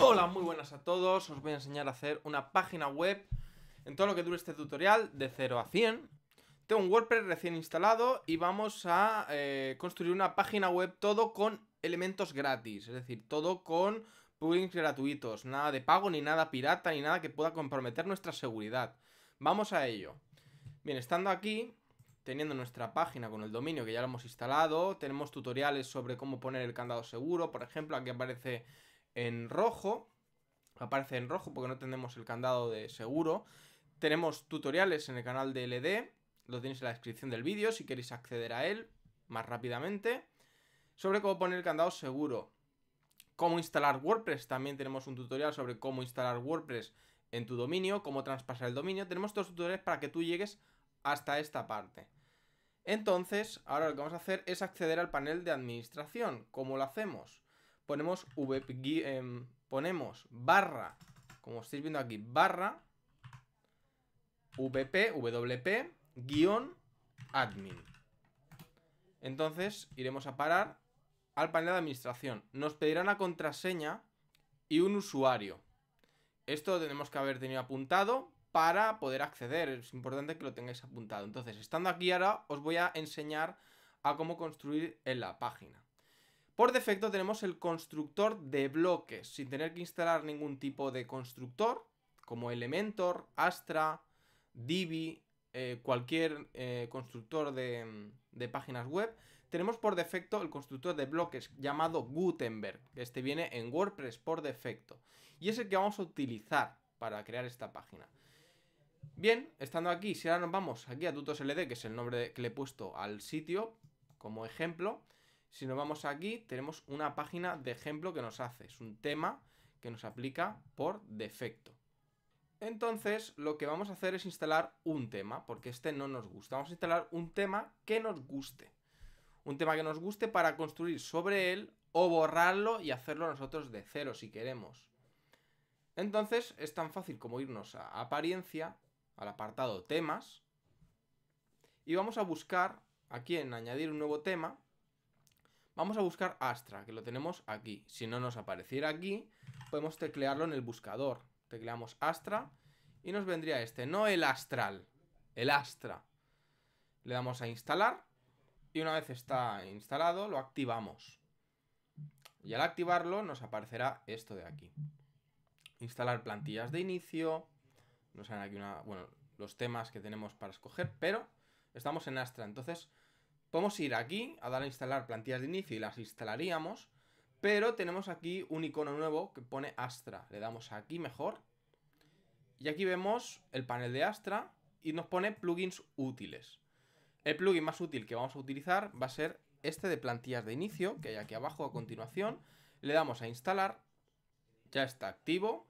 Hola, muy buenas a todos. Os voy a enseñar a hacer una página web en todo lo que dure este tutorial de 0 a 100. Tengo un WordPress recién instalado y vamos a eh, construir una página web todo con elementos gratis, es decir, todo con plugins gratuitos, nada de pago, ni nada pirata, ni nada que pueda comprometer nuestra seguridad. Vamos a ello. Bien, estando aquí, teniendo nuestra página con el dominio que ya lo hemos instalado, tenemos tutoriales sobre cómo poner el candado seguro, por ejemplo, aquí aparece en rojo, aparece en rojo porque no tenemos el candado de seguro. Tenemos tutoriales en el canal de LD, lo tenéis en la descripción del vídeo si queréis acceder a él más rápidamente. Sobre cómo poner el candado seguro. Cómo instalar WordPress, también tenemos un tutorial sobre cómo instalar WordPress en tu dominio, cómo traspasar el dominio. Tenemos todos los tutoriales para que tú llegues hasta esta parte. Entonces, ahora lo que vamos a hacer es acceder al panel de administración. ¿Cómo lo hacemos? ponemos em, ponemos barra, como estáis viendo aquí, barra vp, wp, guión admin. Entonces iremos a parar al panel de administración. Nos pedirá la contraseña y un usuario. Esto lo tenemos que haber tenido apuntado para poder acceder. Es importante que lo tengáis apuntado. Entonces, estando aquí ahora, os voy a enseñar a cómo construir en la página. Por defecto tenemos el constructor de bloques, sin tener que instalar ningún tipo de constructor, como Elementor, Astra, Divi, eh, cualquier eh, constructor de, de, páginas web, tenemos por defecto el constructor de bloques llamado Gutenberg. Este viene en WordPress por defecto. Y es el que vamos a utilizar para crear esta página. Bien, estando aquí, si ahora nos vamos aquí a tutos.ld, que es el nombre que le he puesto al sitio, como ejemplo, si nos vamos aquí, tenemos una página de ejemplo que nos hace. Es un tema que nos aplica por defecto. Entonces, lo que vamos a hacer es instalar un tema, porque este no nos gusta. Vamos a instalar un tema que nos guste. Un tema que nos guste para construir sobre él o borrarlo y hacerlo nosotros de cero si queremos. Entonces, es tan fácil como irnos a apariencia, al apartado temas, y vamos a buscar aquí en añadir un nuevo tema, Vamos a buscar Astra, que lo tenemos aquí. Si no nos apareciera aquí, podemos teclearlo en el buscador. Tecleamos Astra y nos vendría este. No el Astral, el Astra. Le damos a instalar y una vez está instalado, lo activamos. Y al activarlo nos aparecerá esto de aquí. Instalar plantillas de inicio. Nos dan aquí bueno, los temas que tenemos para escoger, pero estamos en Astra. Entonces Podemos ir aquí a dar a instalar plantillas de inicio y las instalaríamos, pero tenemos aquí un icono nuevo que pone Astra. Le damos aquí mejor. Y aquí vemos el panel de Astra y nos pone plugins útiles. El plugin más útil que vamos a utilizar va a ser este de plantillas de inicio, que hay aquí abajo a continuación. Le damos a instalar, ya está activo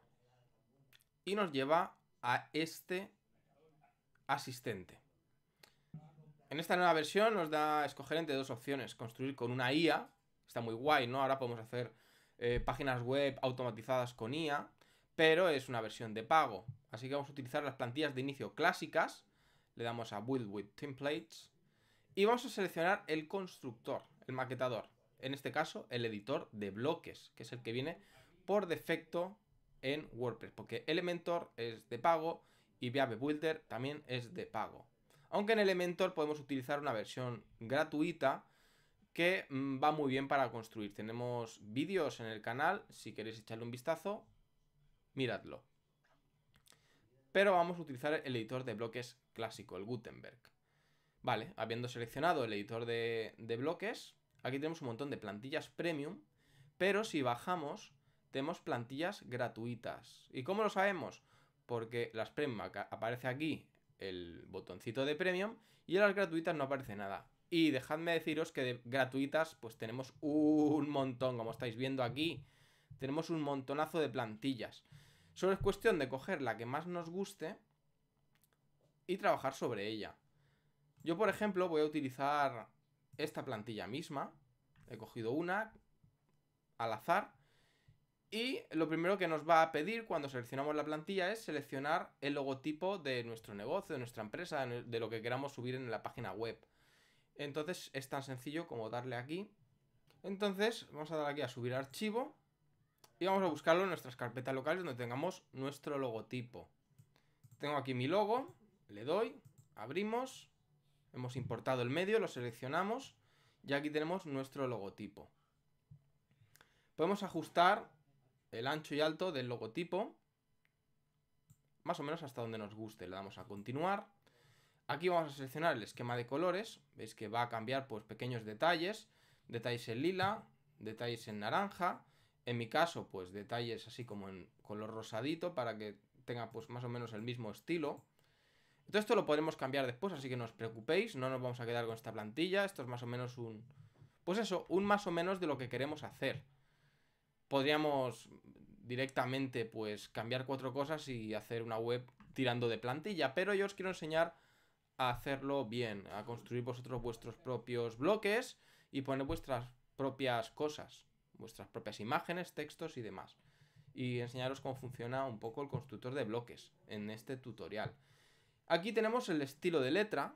y nos lleva a este asistente. En esta nueva versión nos da a escoger entre dos opciones. Construir con una IA, está muy guay, ¿no? Ahora podemos hacer eh, páginas web automatizadas con IA, pero es una versión de pago. Así que vamos a utilizar las plantillas de inicio clásicas. Le damos a Build with Templates. Y vamos a seleccionar el constructor, el maquetador. En este caso, el editor de bloques, que es el que viene por defecto en WordPress. Porque Elementor es de pago y VAB Builder también es de pago. Aunque en Elementor podemos utilizar una versión gratuita que mm, va muy bien para construir. Tenemos vídeos en el canal, si queréis echarle un vistazo, miradlo. Pero vamos a utilizar el editor de bloques clásico, el Gutenberg. Vale, habiendo seleccionado el editor de, bloques, aquí tenemos un montón de plantillas premium, pero si bajamos, tenemos plantillas gratuitas. ¿Y cómo lo sabemos? Porque las premium aparece aquí el botoncito de premium y en las gratuitas no aparece nada. Y dejadme deciros que de gratuitas pues tenemos un montón, como estáis viendo aquí, tenemos un montonazo de plantillas. Solo es cuestión de coger la que más nos guste y trabajar sobre ella. Yo, por ejemplo, voy a utilizar esta plantilla misma. He cogido una al azar y lo primero que nos va a pedir cuando seleccionamos la plantilla es seleccionar el logotipo de nuestro negocio, de nuestra empresa, de lo que queramos subir en la página web. Entonces es tan sencillo como darle aquí. Entonces vamos a dar aquí a subir archivo y vamos a buscarlo en nuestras carpetas locales donde tengamos nuestro logotipo. Tengo aquí mi logo, le doy, abrimos, hemos importado el medio, lo seleccionamos y aquí tenemos nuestro logotipo. Podemos ajustar el ancho y alto del logotipo. Más o menos hasta donde nos guste. Le damos a continuar. Aquí vamos a seleccionar el esquema de colores. Veis que va a cambiar pues pequeños detalles. Detalles en lila, detalles en naranja. En mi caso, pues detalles así como en color rosadito para que tenga pues más o menos el mismo estilo. todo esto lo podemos cambiar después, así que no os preocupéis, no nos vamos a quedar con esta plantilla. Esto es más o menos un... Pues eso, un más o menos de lo que queremos hacer podríamos directamente pues cambiar cuatro cosas y hacer una web tirando de plantilla, pero yo os quiero enseñar a hacerlo bien, a construir vosotros vuestros propios bloques y poner vuestras propias cosas, vuestras propias imágenes, textos y demás. Y enseñaros cómo funciona un poco el constructor de bloques en este tutorial. Aquí tenemos el estilo de letra.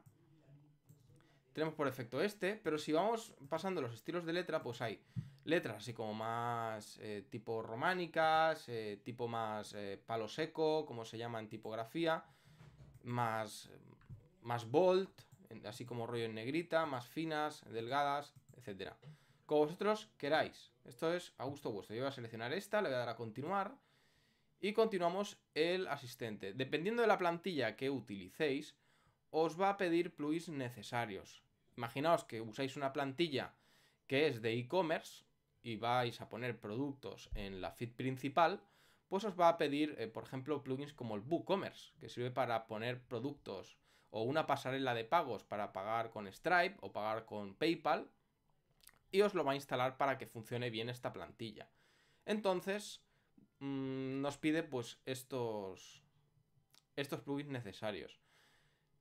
Tenemos por efecto este, pero si vamos pasando los estilos de letra, pues hay letras así como más eh, tipo románicas, eh, tipo más eh, palo seco, como se llama en tipografía, más, más bold, así como rollo en negrita, más finas, delgadas, etc. Como vosotros queráis. Esto es a gusto vuestro. Yo voy a seleccionar esta, le voy a dar a continuar. Y continuamos el asistente. Dependiendo de la plantilla que utilicéis, os va a pedir plugins necesarios. Imaginaos que usáis una plantilla que es de e-commerce y vais a poner productos en la feed principal, pues os va a pedir, eh, por ejemplo, plugins como el WooCommerce, que sirve para poner productos o una pasarela de pagos para pagar con Stripe o pagar con PayPal, y os lo va a instalar para que funcione bien esta plantilla. Entonces, mm, nos pide pues estos, estos plugins necesarios.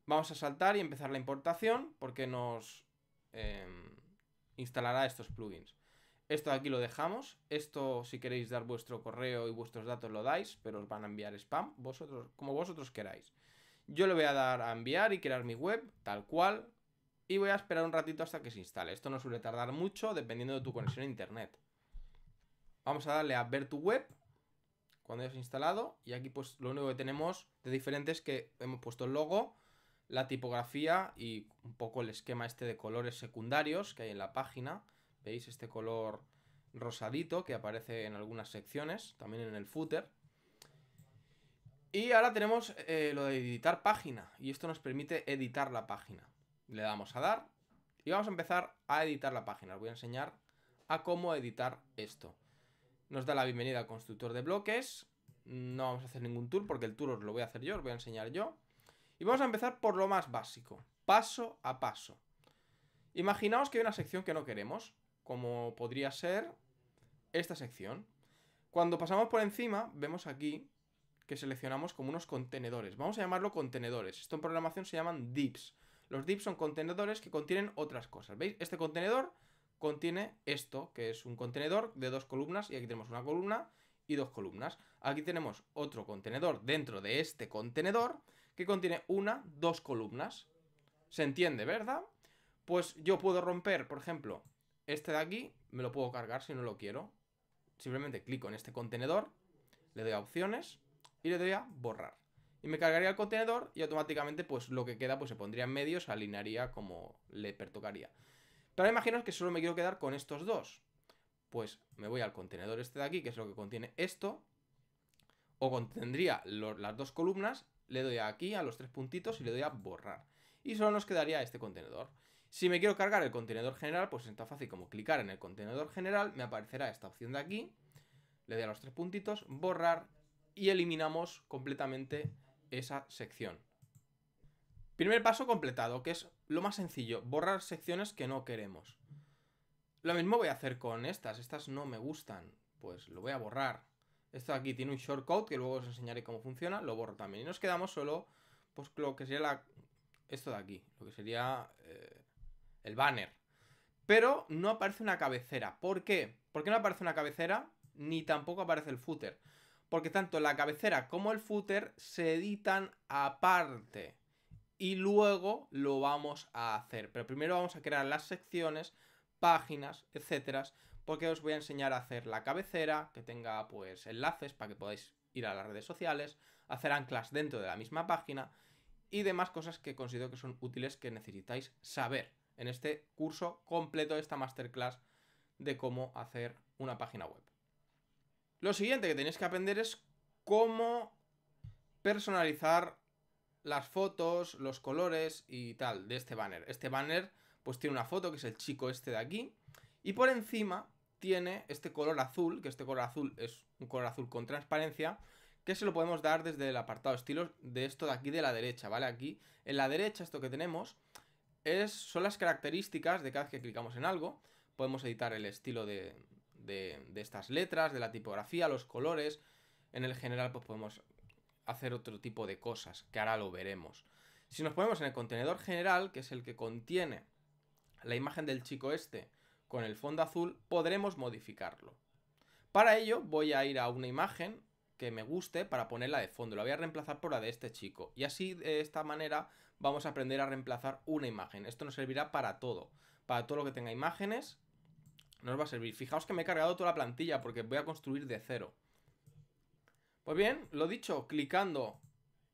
Vamos a saltar y empezar la importación porque nos em, instalará estos plugins. Esto aquí lo dejamos. Esto, si queréis dar vuestro correo y vuestros datos, lo dais, pero os van a enviar spam, vosotros, como vosotros queráis. Yo le voy a dar a enviar y crear mi web, tal cual, y voy a esperar un ratito hasta que se instale. Esto no suele tardar mucho dependiendo de tu conexión a internet. Vamos a darle a ver tu web cuando hayas instalado y aquí pues lo único que tenemos de diferente es que hemos puesto el logo, la tipografía y un poco el esquema este de colores secundarios que hay en la página. Veis este color rosadito que aparece en algunas secciones, también en el footer. Y ahora tenemos eh, lo de editar página, y esto nos permite editar la página. Le damos a dar y vamos a empezar a editar la página. Os voy a enseñar a cómo editar esto. Nos da la bienvenida al constructor de bloques. No vamos a hacer ningún tour porque el tour os lo voy a hacer yo, os voy a enseñar yo. Y vamos a empezar por lo más básico, paso a paso. Imaginaos que hay una sección que no queremos como podría ser esta sección. Cuando pasamos por encima, vemos aquí que seleccionamos como unos contenedores. Vamos a llamarlo contenedores. Esto en programación se llaman dips. Los dips son contenedores que contienen otras cosas. ¿Veis? Este contenedor contiene esto, que es un contenedor de dos columnas, y aquí tenemos una columna y dos columnas. Aquí tenemos otro contenedor dentro de este contenedor que contiene una, dos columnas. ¿Se entiende, verdad? Pues yo puedo romper, por ejemplo, este de aquí me lo puedo cargar si no lo quiero. Simplemente clico en este contenedor, le doy a opciones y le doy a borrar. Y me cargaría el contenedor y automáticamente pues lo que queda pues se pondría en medio, se alinearía como le pertocaría. Pero ahora imaginaos que solo me quiero quedar con estos dos. Pues me voy al contenedor este de aquí, que es lo que contiene esto, o contendría las dos columnas, le doy aquí a los tres puntitos y le doy a borrar. Y solo nos quedaría este contenedor. Si me quiero cargar el contenedor general, pues es tan fácil como clicar en el contenedor general, me aparecerá esta opción de aquí, le doy a los tres puntitos, borrar y eliminamos completamente esa sección. Primer paso completado, que es lo más sencillo, borrar secciones que no queremos. Lo mismo voy a hacer con estas, estas no me gustan, pues lo voy a borrar. Esto de aquí tiene un shortcode que luego os enseñaré cómo funciona, lo borro también. Y nos quedamos solo, pues lo que sería esto de aquí, lo que sería eh, el banner. Pero no aparece una cabecera. ¿Por qué? ¿Por qué no aparece una cabecera? Ni tampoco aparece el footer. Porque tanto la cabecera como el footer se editan aparte. Y luego lo vamos a hacer. Pero primero vamos a crear las secciones, páginas, etcétera. Porque os voy a enseñar a hacer la cabecera, que tenga pues enlaces para que podáis ir a las redes sociales, hacer anclas dentro de la misma página y demás cosas que considero que son útiles que necesitáis saber en este curso completo, de esta masterclass de cómo hacer una página web. Lo siguiente que tenéis que aprender es cómo personalizar las fotos, los colores y tal de este banner. Este banner pues tiene una foto que es el chico este de aquí y por encima tiene este color azul, que este color azul es un color azul con transparencia, que se lo podemos dar desde el apartado estilos de esto de aquí de la derecha, ¿vale? Aquí en la derecha esto que tenemos son las características de cada vez que clicamos en algo. Podemos editar el estilo de, de estas letras, de la tipografía, los colores. En el general, pues podemos hacer otro tipo de cosas, que ahora lo veremos. Si nos ponemos en el contenedor general, que es el que contiene la imagen del chico este con el fondo azul, podremos modificarlo. Para ello voy a ir a una imagen que me guste para ponerla de fondo. La voy a reemplazar por la de este chico. Y así, de esta manera, vamos a aprender a reemplazar una imagen. Esto nos servirá para todo. Para todo lo que tenga imágenes, nos va a servir. Fijaos que me he cargado toda la plantilla porque voy a construir de cero. Pues bien, lo dicho, clicando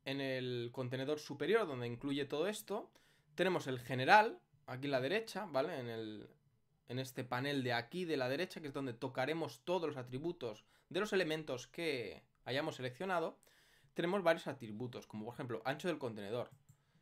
en el contenedor superior donde incluye todo esto, tenemos el general, aquí en la derecha, ¿vale? En, el, en este panel de aquí de la derecha, que es donde tocaremos todos los atributos de los elementos que, hayamos seleccionado, tenemos varios atributos, como por ejemplo ancho del contenedor.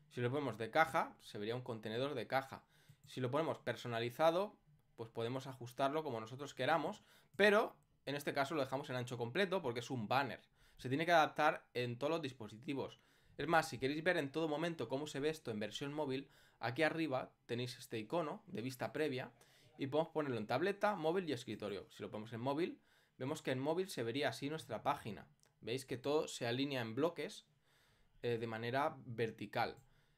Si lo ponemos de caja, se vería un contenedor de caja. Si lo ponemos personalizado, pues podemos ajustarlo como nosotros queramos, pero en este caso lo dejamos en ancho completo porque es un banner. Se tiene que adaptar en todos los dispositivos. Es más, si queréis ver en todo momento cómo se ve esto en versión móvil, aquí arriba tenéis este icono de vista previa y podemos ponerlo en tableta, móvil y escritorio. Si lo ponemos en móvil, Vemos que en móvil se vería así nuestra página. Veis que todo se alinea en bloques eh, de manera vertical.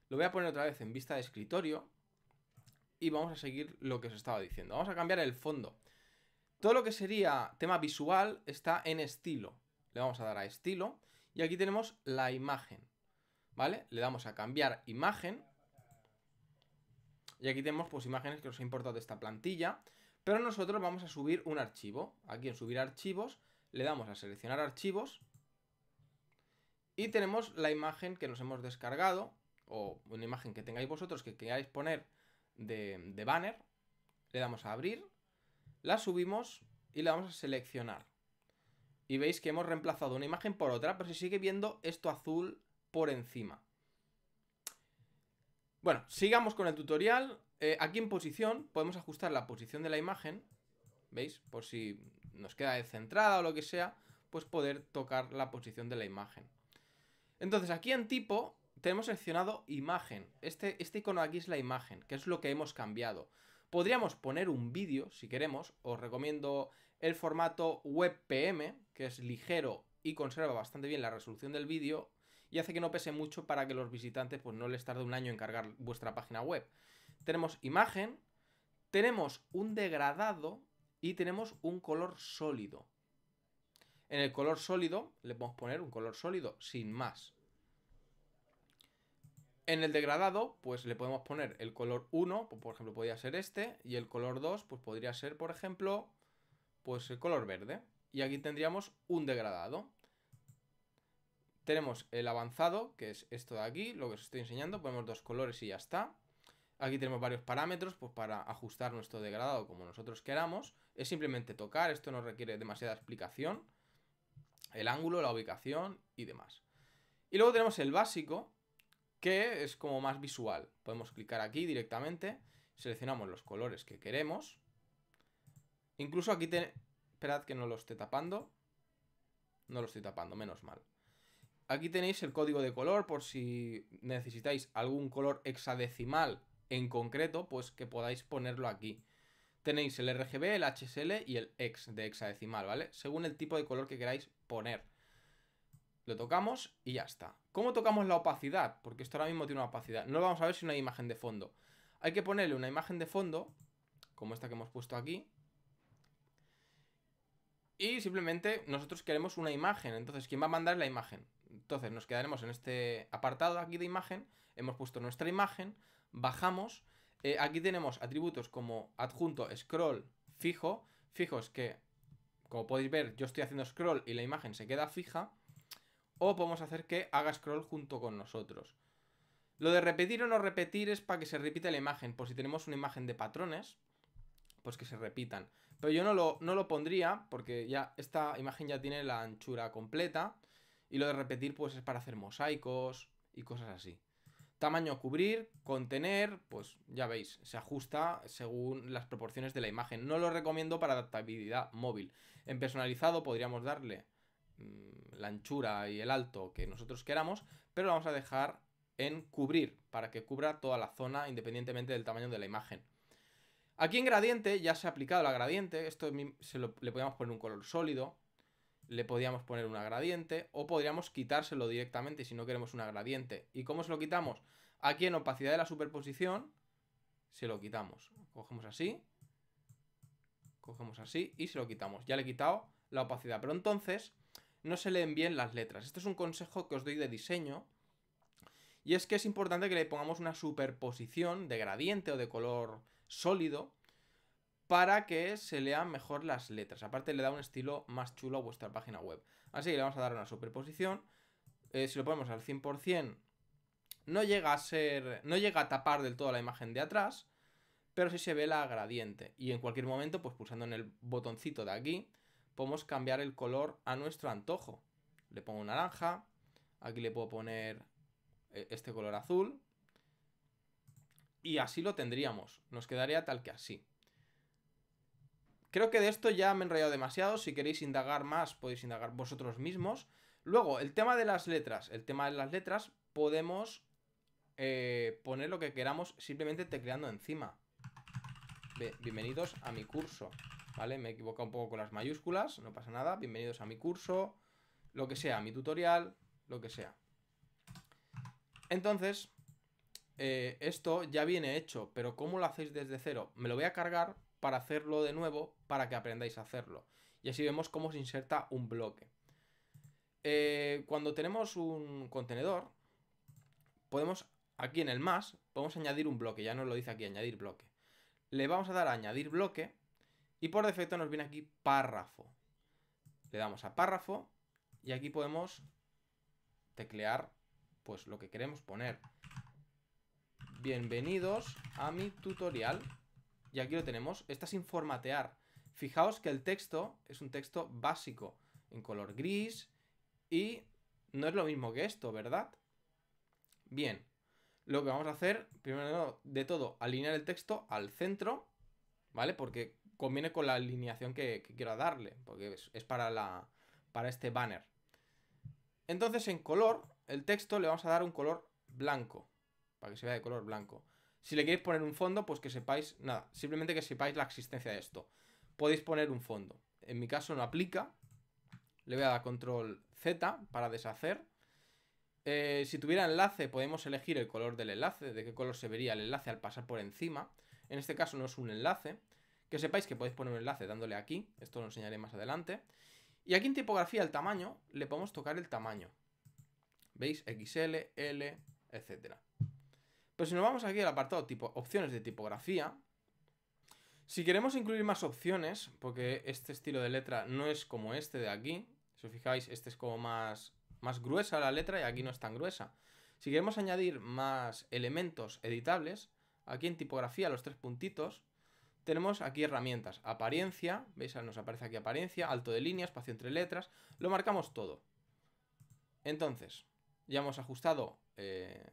Lo voy a poner otra vez en vista de escritorio y vamos a seguir lo que os estaba diciendo. Vamos a cambiar el fondo. Todo lo que sería tema visual está en estilo. Le vamos a dar a estilo y aquí tenemos la imagen. ¿Vale? Le damos a cambiar imagen. Y aquí tenemos pues imágenes que nos ha importado de esta plantilla. Pero nosotros vamos a subir un archivo. Aquí en subir archivos le damos a seleccionar archivos y tenemos la imagen que nos hemos descargado o una imagen que tengáis vosotros que queráis poner de, banner. Le damos a abrir, la subimos y la vamos a seleccionar. Y veis que hemos reemplazado una imagen por otra, pero se sigue viendo esto azul por encima. Bueno, sigamos con el tutorial. Eh, aquí en posición podemos ajustar la posición de la imagen, ¿veis? Por si nos queda descentrada o lo que sea, pues poder tocar la posición de la imagen. Entonces aquí en tipo tenemos seleccionado imagen. Este, este, icono aquí es la imagen, que es lo que hemos cambiado. Podríamos poner un vídeo si queremos. Os recomiendo el formato WebPM, que es ligero y conserva bastante bien la resolución del vídeo y hace que no pese mucho para que los visitantes pues, no les tarde un año en cargar vuestra página web tenemos imagen, tenemos un degradado y tenemos un color sólido. En el color sólido le podemos poner un color sólido sin más. En el degradado, pues le podemos poner el color 1, pues, por ejemplo, podría ser este, y el color 2, pues podría ser, por ejemplo, pues el color verde. Y aquí tendríamos un degradado. Tenemos el avanzado, que es esto de aquí, lo que os estoy enseñando, ponemos dos colores y ya está. Aquí tenemos varios parámetros pues para ajustar nuestro degradado como nosotros queramos. Es simplemente tocar, esto no requiere demasiada explicación. El ángulo, la ubicación y demás. Y luego tenemos el básico, que es como más visual. Podemos clicar aquí directamente, seleccionamos los colores que queremos. Incluso aquí, tenéis... esperad que no lo esté tapando. No lo estoy tapando, menos mal. Aquí tenéis el código de color por si necesitáis algún color hexadecimal en concreto, pues que podáis ponerlo aquí. Tenéis el RGB, el HSL y el X, de hexadecimal, ¿vale? Según el tipo de color que queráis poner. Lo tocamos y ya está. ¿Cómo tocamos la opacidad? Porque esto ahora mismo tiene una opacidad. No lo vamos a ver si no hay imagen de fondo. Hay que ponerle una imagen de fondo, como esta que hemos puesto aquí. Y simplemente nosotros queremos una imagen. Entonces, ¿quién va a mandar la imagen? Entonces, nos quedaremos en este apartado aquí de imagen. Hemos puesto nuestra imagen bajamos, eh, aquí tenemos atributos como adjunto scroll fijo, fijos que, como podéis ver, yo estoy haciendo scroll y la imagen se queda fija, o podemos hacer que haga scroll junto con nosotros. Lo de repetir o no repetir es para que se repita la imagen, por si tenemos una imagen de patrones, pues que se repitan. Pero yo no lo, no lo pondría porque ya esta imagen ya tiene la anchura completa y lo de repetir pues es para hacer mosaicos y cosas así. Tamaño cubrir, contener, pues ya veis, se ajusta según las proporciones de la imagen. No lo recomiendo para adaptabilidad móvil. En personalizado podríamos darle mm, la anchura y el alto que nosotros queramos, pero lo vamos a dejar en cubrir, para que cubra toda la zona independientemente del tamaño de la imagen. Aquí en gradiente ya se ha aplicado la gradiente, esto se le podemos poner un color sólido, le podíamos poner una gradiente o podríamos quitárselo directamente si no queremos una gradiente. ¿Y cómo se lo quitamos? Aquí en opacidad de la superposición se lo quitamos. Cogemos así, cogemos así y se lo quitamos. Ya le he quitado la opacidad, pero entonces no se leen bien las letras. Este es un consejo que os doy de diseño y es que es importante que le pongamos una superposición de gradiente o de color sólido para que se lean mejor las letras. Aparte le da un estilo más chulo a vuestra página web. Así que le vamos a dar una superposición. Eh, si lo ponemos al 100%, no llega a ser, no llega a tapar del todo la imagen de atrás, pero sí se ve la gradiente. Y en cualquier momento, pues pulsando en el botoncito de aquí, podemos cambiar el color a nuestro antojo. Le pongo naranja, aquí le puedo poner eh, este color azul, y así lo tendríamos. Nos quedaría tal que así creo que de esto ya me he enrollado demasiado. Si queréis indagar más, podéis indagar vosotros mismos. Luego, el tema de las letras. El tema de las letras, podemos eh, poner lo que queramos simplemente tecleando encima. bienvenidos a mi curso. ¿Vale? Me he equivocado un poco con las mayúsculas, no pasa nada. Bienvenidos a mi curso, lo que sea, mi tutorial, lo que sea. Entonces, eh, esto ya viene hecho, pero ¿cómo lo hacéis desde cero? Me lo voy a cargar para hacerlo de nuevo, para que aprendáis a hacerlo. Y así vemos cómo se inserta un bloque. Eh, cuando tenemos un contenedor, podemos, aquí en el más, podemos añadir un bloque, ya nos lo dice aquí, añadir bloque. Le vamos a dar a añadir bloque y por defecto nos viene aquí párrafo. Le damos a párrafo y aquí podemos teclear pues lo que queremos poner. Bienvenidos a mi tutorial y aquí lo tenemos, está sin formatear. Fijaos que el texto es un texto básico, en color gris, y no es lo mismo que esto, ¿verdad? Bien, lo que vamos a hacer, primero de todo, alinear el texto al centro, ¿vale? Porque conviene con la alineación que, quiero darle, porque es, es, para, la, para este banner. Entonces en color, el texto le vamos a dar un color blanco, para que se vea de color blanco. Si le queréis poner un fondo, pues que sepáis, nada, simplemente que sepáis la existencia de esto. Podéis poner un fondo. En mi caso no aplica. Le voy a dar control Z para deshacer. Eh, si tuviera enlace, podemos elegir el color del enlace, de qué color se vería el enlace al pasar por encima. En este caso no es un enlace. Que sepáis que podéis poner un enlace dándole aquí. Esto lo enseñaré más adelante. Y aquí en tipografía, el tamaño, le podemos tocar el tamaño. ¿Veis? XL, L, etcétera. Pero si nos vamos aquí al apartado tipo opciones de tipografía, si queremos incluir más opciones, porque este estilo de letra no es como este de aquí, si os fijáis, este es como más, más gruesa la letra y aquí no es tan gruesa. Si queremos añadir más elementos editables, aquí en tipografía, los tres puntitos, tenemos aquí herramientas, apariencia, veis, nos aparece aquí apariencia, alto de línea, espacio entre letras, lo marcamos todo. Entonces, ya hemos ajustado eh,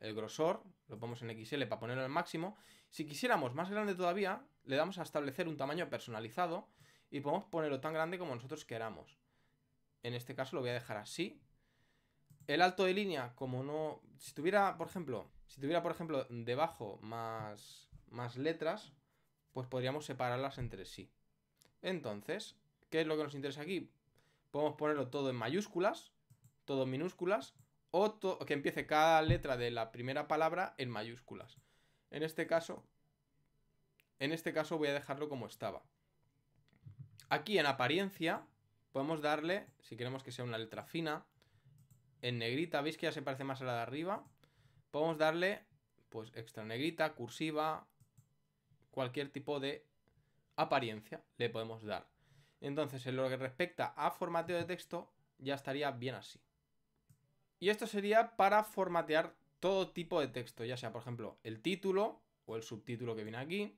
el grosor, lo ponemos en XL para ponerlo al máximo. Si quisiéramos más grande todavía, le damos a establecer un tamaño personalizado y podemos ponerlo tan grande como nosotros queramos. En este caso lo voy a dejar así. El alto de línea, como no... Si tuviera, por ejemplo, si tuviera, por ejemplo, debajo más, más letras, pues podríamos separarlas entre sí. Entonces, ¿qué es lo que nos interesa aquí? Podemos ponerlo todo en mayúsculas, todo en minúsculas, o que empiece cada letra de la primera palabra en mayúsculas. En este caso, en este caso voy a dejarlo como estaba. Aquí en apariencia podemos darle, si queremos que sea una letra fina, en negrita, veis que ya se parece más a la de arriba, podemos darle pues extra negrita, cursiva, cualquier tipo de apariencia le podemos dar. Entonces, en lo que respecta a formateo de texto, ya estaría bien así. Y esto sería para formatear todo tipo de texto, ya sea, por ejemplo, el título o el subtítulo que viene aquí.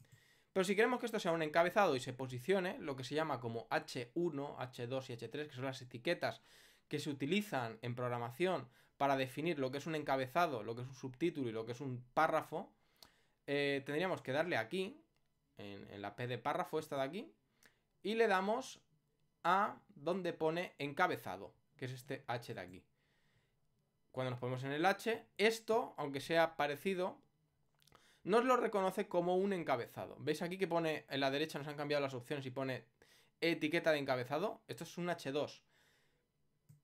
Pero si queremos que esto sea un encabezado y se posicione, lo que se llama como H1, H2 y H3, que son las etiquetas que se utilizan en programación para definir lo que es un encabezado, lo que es un subtítulo y lo que es un párrafo, eh, tendríamos que darle aquí, en, en la P de párrafo, esta de aquí, y le damos a donde pone encabezado, que es este H de aquí cuando nos ponemos en el H, esto, aunque sea parecido, nos lo reconoce como un encabezado. ¿Veis aquí que pone en la derecha nos han cambiado las opciones y pone etiqueta de encabezado? Esto es un H2.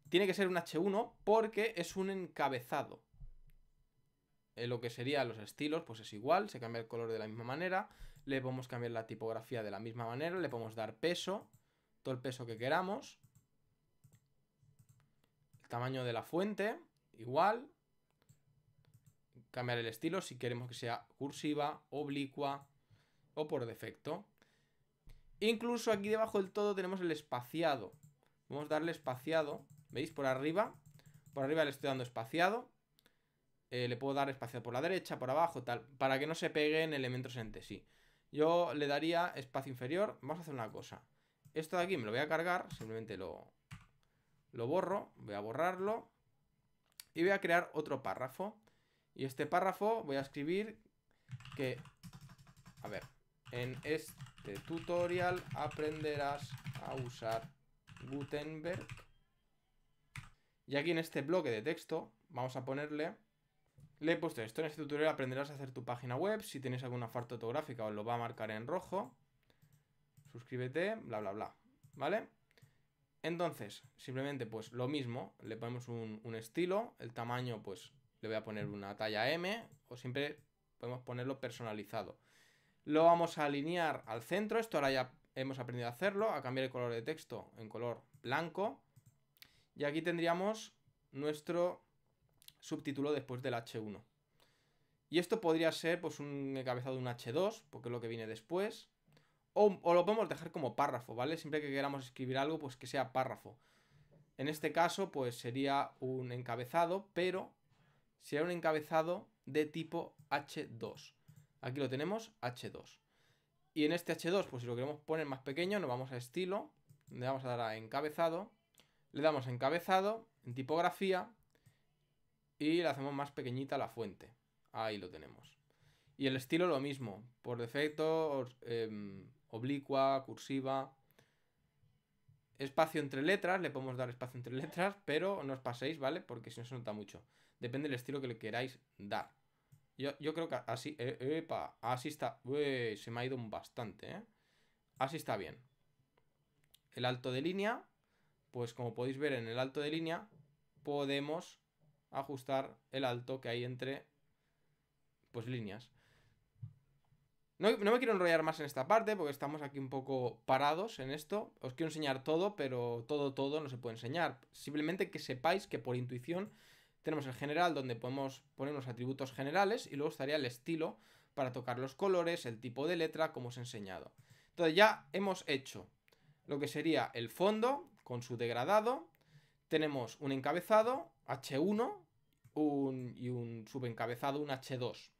Tiene que ser un H1 porque es un encabezado. En eh, lo que serían los estilos, pues es igual, se cambia el color de la misma manera, le podemos cambiar la tipografía de la misma manera, le podemos dar peso, todo el peso que queramos, el tamaño de la fuente, igual. Cambiar el estilo si queremos que sea cursiva, oblicua o por defecto. Incluso aquí debajo del todo tenemos el espaciado. Vamos a darle espaciado. ¿Veis? Por arriba. Por arriba le estoy dando espaciado. Eh, le puedo dar espaciado por la derecha, por abajo, tal. Para que no se peguen elementos entre sí. Yo le daría espacio inferior. Vamos a hacer una cosa. Esto de aquí me lo voy a cargar. Simplemente lo, lo borro. Voy a borrarlo. Y voy a crear otro párrafo. Y este párrafo voy a escribir que... A ver, en este tutorial aprenderás a usar Gutenberg. Y aquí en este bloque de texto vamos a ponerle... Le he puesto esto, en este tutorial aprenderás a hacer tu página web, si tienes alguna falta ortográfica os lo va a marcar en rojo. Suscríbete, bla, bla, bla. ¿Vale? Entonces, simplemente pues lo mismo, le ponemos un, estilo, el tamaño pues le voy a poner una talla M o siempre podemos ponerlo personalizado. Lo vamos a alinear al centro, esto ahora ya hemos aprendido a hacerlo, a cambiar el color de texto en color blanco. Y aquí tendríamos nuestro subtítulo después del H1. Y esto podría ser pues un encabezado de un H2, porque es lo que viene después. O, lo podemos dejar como párrafo, ¿vale? Siempre que queramos escribir algo, pues que sea párrafo. En este caso, pues sería un encabezado, pero sería un encabezado de tipo H2. Aquí lo tenemos, H2. Y en este H2, pues si lo queremos poner más pequeño, nos vamos a estilo, le vamos a dar a encabezado, le damos encabezado, en tipografía, y le hacemos más pequeñita la fuente. Ahí lo tenemos. Y el estilo lo mismo. Por defecto, eh, oblicua, cursiva. Espacio entre letras, le podemos dar espacio entre letras, pero no os paséis, ¿vale? Porque si no se nota mucho. Depende del estilo que le queráis dar. Yo, creo que así, eh, epa, así está, se me ha ido bastante, ¿eh? Así está bien. El alto de línea, pues como podéis ver en el alto de línea, podemos ajustar el alto que hay entre, pues líneas. No, me quiero enrollar más en esta parte porque estamos aquí un poco parados en esto. Os quiero enseñar todo, pero todo, todo no se puede enseñar. Simplemente que sepáis que por intuición tenemos el general donde podemos poner los atributos generales y luego estaría el estilo para tocar los colores, el tipo de letra, como os he enseñado. Entonces ya hemos hecho lo que sería el fondo con su degradado. Tenemos un encabezado H1 y un subencabezado, un H2.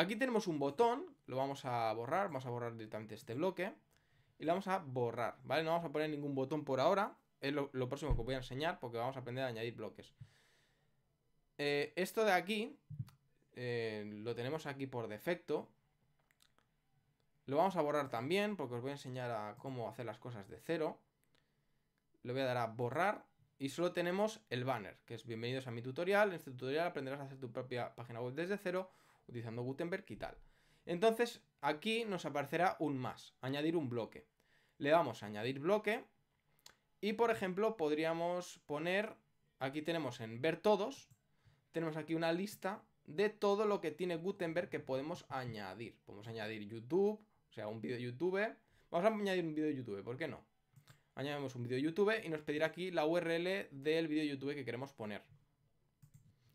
Aquí tenemos un botón, lo vamos a borrar, vamos a borrar directamente este bloque y lo vamos a borrar, ¿vale? No vamos a poner ningún botón por ahora, es lo, próximo que os voy a enseñar porque vamos a aprender a añadir bloques. Eh, esto de aquí eh, lo tenemos aquí por defecto. Lo vamos a borrar también porque os voy a enseñar a cómo hacer las cosas de cero. Le voy a dar a borrar y solo tenemos el banner, que es bienvenidos a mi tutorial. En este tutorial aprenderás a hacer tu propia página web desde cero utilizando Gutenberg y tal. Entonces aquí nos aparecerá un más, añadir un bloque. Le damos a añadir bloque y por ejemplo podríamos poner, aquí tenemos en ver todos, tenemos aquí una lista de todo lo que tiene Gutenberg que podemos añadir. Podemos añadir YouTube, o sea, un vídeo de YouTube. Vamos a añadir un vídeo de YouTube, ¿por qué no? Añadimos un vídeo YouTube y nos pedirá aquí la URL del vídeo de YouTube que queremos poner.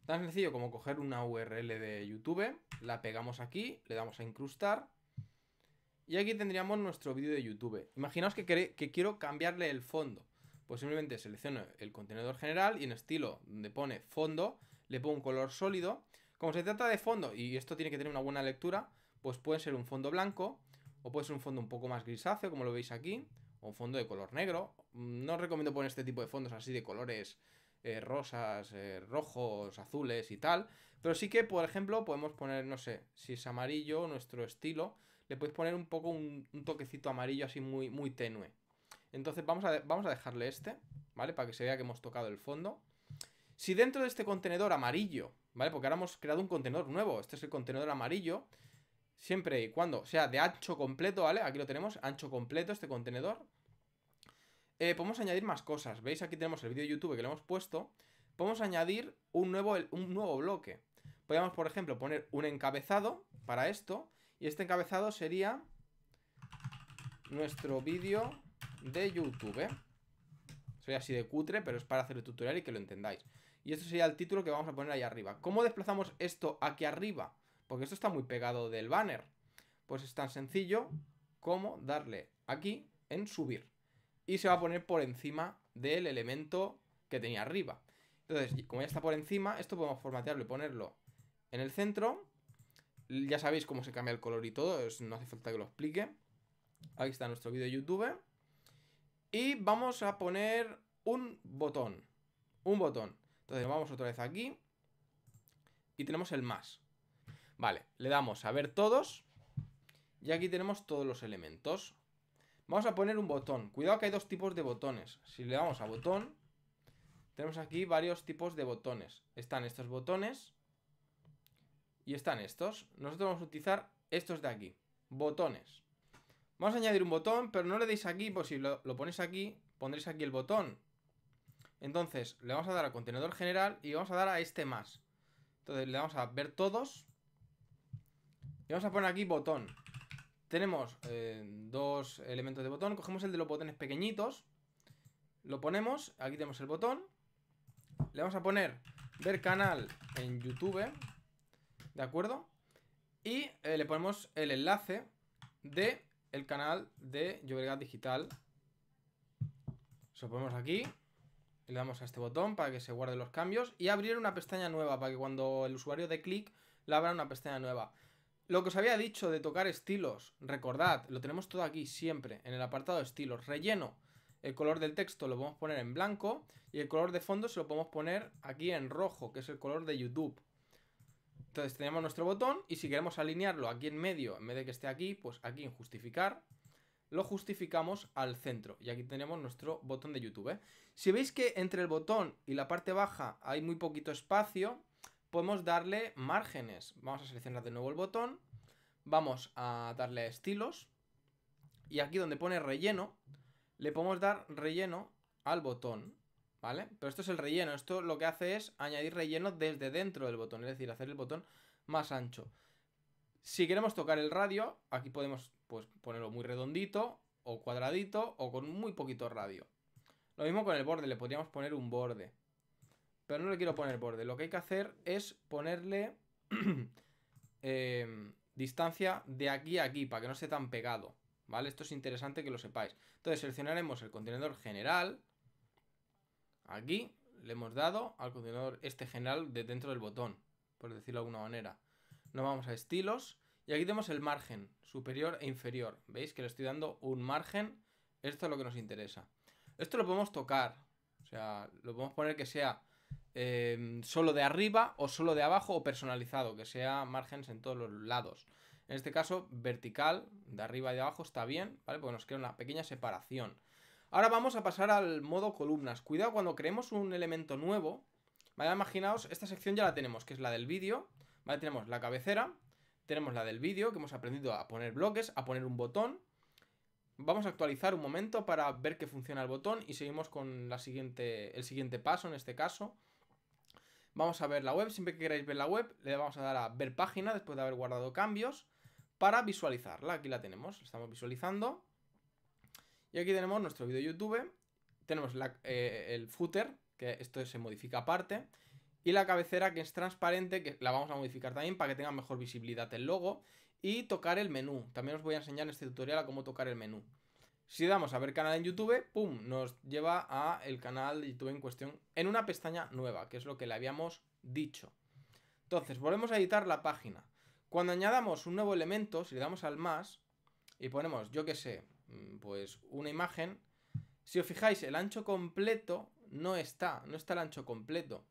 Tan sencillo como coger una URL de YouTube, la pegamos aquí, le damos a incrustar y aquí tendríamos nuestro vídeo de YouTube. Imaginaos que, quiero cambiarle el fondo. Pues simplemente selecciono el contenedor general y en estilo donde pone fondo le pongo un color sólido. Como se trata de fondo y esto tiene que tener una buena lectura, pues puede ser un fondo blanco o puede ser un fondo un poco más grisáceo como lo veis aquí o un fondo de color negro. Mm, no os recomiendo poner este tipo de fondos así de colores eh, rosas, eh, rojos, azules y tal. Pero sí que, por ejemplo, podemos poner, no sé, si es amarillo, nuestro estilo, le puedes poner un poco un, toquecito amarillo así muy, muy tenue. Entonces vamos a, vamos a dejarle este, ¿vale? Para que se vea que hemos tocado el fondo. Si dentro de este contenedor amarillo, ¿vale? Porque ahora hemos creado un contenedor nuevo, este es el contenedor amarillo, siempre y cuando sea de ancho completo, ¿vale? Aquí lo tenemos, ancho completo este contenedor, eh, podemos añadir más cosas. ¿Veis? Aquí tenemos el vídeo de YouTube que le hemos puesto. Podemos añadir un nuevo, un nuevo bloque. Podríamos, por ejemplo, poner un encabezado para esto. Y este encabezado sería nuestro vídeo de YouTube. ¿eh? sería así de cutre, pero es para hacer el tutorial y que lo entendáis. Y esto sería el título que vamos a poner ahí arriba. ¿Cómo desplazamos esto aquí arriba? Porque esto está muy pegado del banner. Pues es tan sencillo como darle aquí en subir y se va a poner por encima del elemento que tenía arriba. Entonces, como ya está por encima, esto podemos formatearlo y ponerlo en el centro. Ya sabéis cómo se cambia el color y todo, no hace falta que lo explique. Aquí está nuestro vídeo de YouTube. Y vamos a poner un botón. Un botón. Entonces vamos otra vez aquí. Y tenemos el más. Vale, le damos a ver todos. Y aquí tenemos todos los elementos. Vamos a poner un botón. Cuidado que hay dos tipos de botones. Si le damos a botón, tenemos aquí varios tipos de botones. Están estos botones y están estos. Nosotros vamos a utilizar estos de aquí. Botones. Vamos a añadir un botón, pero no le deis aquí, pues si lo, ponéis aquí, pondréis aquí el botón. Entonces, le vamos a dar al contenedor general y vamos a dar a este más. Entonces, le vamos a ver todos. Y vamos a poner aquí botón. Tenemos eh, dos elementos de botón. Cogemos el de los botones pequeñitos. Lo ponemos. Aquí tenemos el botón. Le vamos a poner ver canal en YouTube. ¿De acuerdo? Y eh, le ponemos el enlace de canal de Llobregat Digital. Lo ponemos aquí. Le damos a este botón para que se guarden los cambios. Y abrir una pestaña nueva para que cuando el usuario dé clic, le abra una pestaña nueva. Lo que os había dicho de tocar estilos, recordad, lo tenemos todo aquí siempre, en el apartado de estilos. Relleno, el color del texto lo podemos poner en blanco y el color de fondo se lo podemos poner aquí en rojo, que es el color de YouTube. Entonces tenemos nuestro botón y si queremos alinearlo aquí en medio, en vez de que esté aquí, pues aquí en justificar, lo justificamos al centro. Y aquí tenemos nuestro botón de YouTube. ¿eh? Si veis que entre el botón y la parte baja hay muy poquito espacio, podemos darle márgenes. Vamos a seleccionar de nuevo el botón, vamos a darle a estilos y aquí donde pone relleno, le podemos dar relleno al botón, ¿vale? Pero esto es el relleno, esto lo que hace es añadir relleno desde dentro del botón, es decir, hacer el botón más ancho. Si queremos tocar el radio, aquí podemos pues, ponerlo muy redondito o cuadradito o con muy poquito radio. Lo mismo con el borde, le podríamos poner un borde. Pero no le quiero poner borde. Lo que hay que hacer es ponerle eh, distancia de aquí a aquí, para que no esté tan pegado. ¿Vale? Esto es interesante que lo sepáis. Entonces seleccionaremos el contenedor general. Aquí le hemos dado al contenedor este general de dentro del botón, por decirlo de alguna manera. Nos vamos a estilos y aquí tenemos el margen superior e inferior. ¿Veis que le estoy dando un margen? Esto es lo que nos interesa. Esto lo podemos tocar. O sea, lo podemos poner que sea Em, solo de arriba o solo de abajo o personalizado, que sea márgenes en todos los lados. En este caso, vertical, de arriba y de abajo está bien, ¿vale? Porque nos queda una pequeña separación. Ahora vamos a pasar al modo columnas. Cuidado cuando creemos un elemento nuevo, Imaginaos, esta sección ya la tenemos, que es la del vídeo, Tenemos la cabecera, tenemos la del vídeo, que hemos aprendido a poner bloques, a poner un botón. Vamos a actualizar un momento para ver que funciona el botón y seguimos con la siguiente, el siguiente paso en este caso. Vamos a ver la web, siempre que queráis ver la web, le vamos a dar a ver página después de haber guardado cambios para visualizarla. Aquí la tenemos, la estamos visualizando. Y aquí tenemos nuestro vídeo YouTube, tenemos eh, el footer, que esto se modifica aparte, y la cabecera que es transparente, que la vamos a modificar también para que tenga mejor visibilidad el logo, y tocar el menú. También os voy a enseñar en este tutorial a cómo tocar el menú. Si damos a ver canal en YouTube, ¡pum! Nos lleva a el canal de YouTube en cuestión en una pestaña nueva, que es lo que le habíamos dicho. Entonces, volvemos a editar la página. Cuando añadamos un nuevo elemento, si le damos al más y ponemos, yo qué sé, mm, pues una imagen, si os fijáis, el ancho completo no está, no está el ancho completo.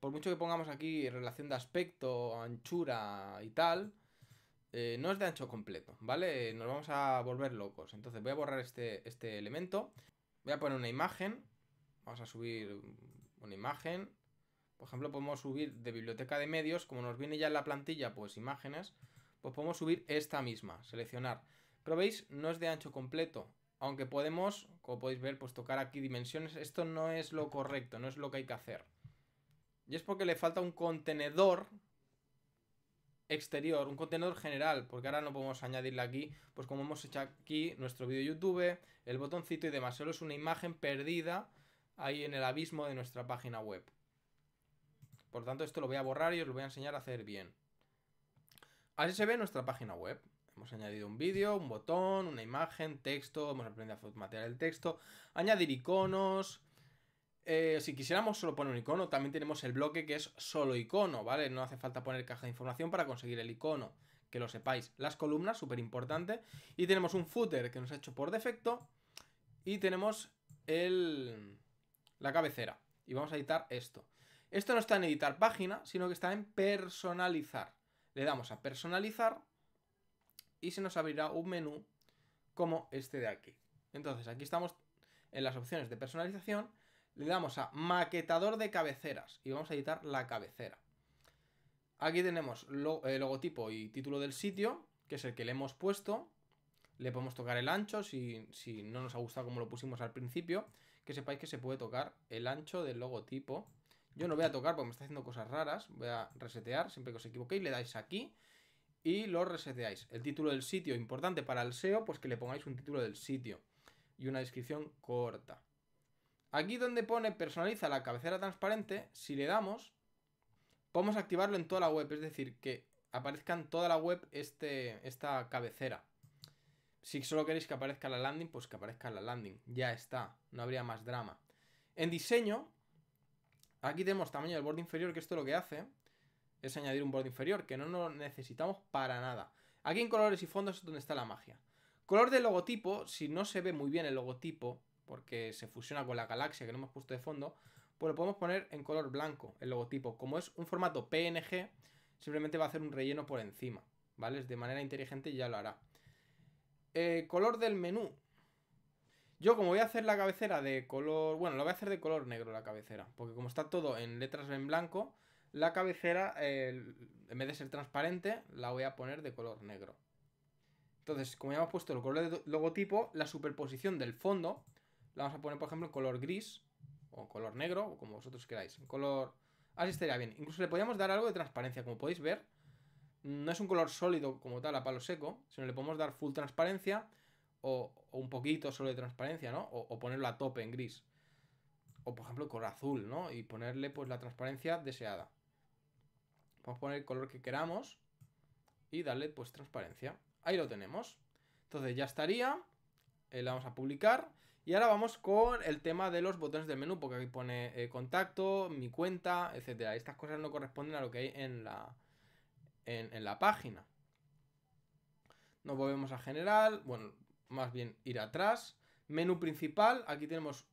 Por mucho que pongamos aquí relación de aspecto, anchura y tal, eh, no es de ancho completo, ¿vale? Nos vamos a volver locos. Entonces voy a borrar este, este elemento. Voy a poner una imagen. Vamos a subir una imagen. Por ejemplo, podemos subir de biblioteca de medios, como nos viene ya en la plantilla, pues imágenes, pues podemos subir esta misma, seleccionar. Pero veis, no es de ancho completo, aunque podemos, como podéis ver, pues tocar aquí dimensiones. Esto no es lo correcto, no es lo que hay que hacer. Y es porque le falta un contenedor exterior, un contenedor general, porque ahora no podemos añadirle aquí, pues como hemos hecho aquí, nuestro vídeo YouTube, el botoncito y demás. Solo es una imagen perdida ahí en el abismo de nuestra página web. Por tanto, esto lo voy a borrar y os lo voy a enseñar a hacer bien. Así se ve nuestra página web. Hemos añadido un vídeo, un botón, una imagen, texto, hemos aprendido a formatear el texto, añadir iconos, eh, si quisiéramos solo poner un icono, también tenemos el bloque que es solo icono, ¿vale? No hace falta poner caja de información para conseguir el icono, que lo sepáis. Las columnas, súper importante. Y tenemos un footer que nos ha hecho por defecto. Y tenemos el, la cabecera. Y vamos a editar esto. Esto no está en editar página, sino que está en personalizar. Le damos a personalizar y se nos abrirá un menú como este de aquí. Entonces aquí estamos en las opciones de personalización le damos a maquetador de cabeceras y vamos a editar la cabecera. Aquí tenemos el eh, logotipo y título del sitio, que es el que le hemos puesto. Le podemos tocar el ancho si, si no nos ha gustado como lo pusimos al principio. Que sepáis que se puede tocar el ancho del logotipo. Yo no voy a tocar porque me está haciendo cosas raras. Voy a resetear siempre que os equivoquéis. Le dais aquí y lo reseteáis. El título del sitio, importante para el SEO, pues que le pongáis un título del sitio y una descripción corta. Aquí donde pone personaliza la cabecera transparente, si le damos, podemos activarlo en toda la web, es decir, que aparezca en toda la web este, esta cabecera. Si solo queréis que aparezca la landing, pues que aparezca la landing. Ya está, no habría más drama. En diseño, aquí tenemos tamaño del borde inferior, que esto lo que hace es añadir un borde inferior, que no lo necesitamos para nada. Aquí en colores y fondos es donde está la magia. Color del logotipo, si no se ve muy bien el logotipo, porque se fusiona con la galaxia que no hemos puesto de fondo, pues lo podemos poner en color blanco, el logotipo. Como es un formato PNG, simplemente va a hacer un relleno por encima, ¿vale? De manera inteligente ya lo hará. Eh, color del menú. Yo como voy a hacer la cabecera de color... Bueno, lo voy a hacer de color negro la cabecera, porque como está todo en letras en blanco, la cabecera, en vez de ser transparente, la voy a poner de color negro. Entonces, como ya hemos puesto el color de logotipo, la superposición del fondo vamos a poner, por ejemplo, color gris, o color negro, o como vosotros queráis. En color... Así estaría bien. Incluso le podríamos dar algo de transparencia, como podéis ver. No es un color sólido como tal a palo seco, sino le podemos dar full transparencia o, un poquito solo de transparencia, ¿no? O, ponerlo a tope en gris. O por ejemplo color azul, ¿no? Y ponerle pues la transparencia deseada. Podemos poner el color que queramos y darle pues transparencia. Ahí lo tenemos. Entonces ya estaría. Eh, la vamos a publicar. Y ahora vamos con el tema de los botones del menú, porque aquí pone eh, contacto, mi cuenta, etcétera. Estas cosas no corresponden a lo que hay en la, en, la página. Nos volvemos a general, bueno, más bien ir atrás. Menú principal, aquí tenemos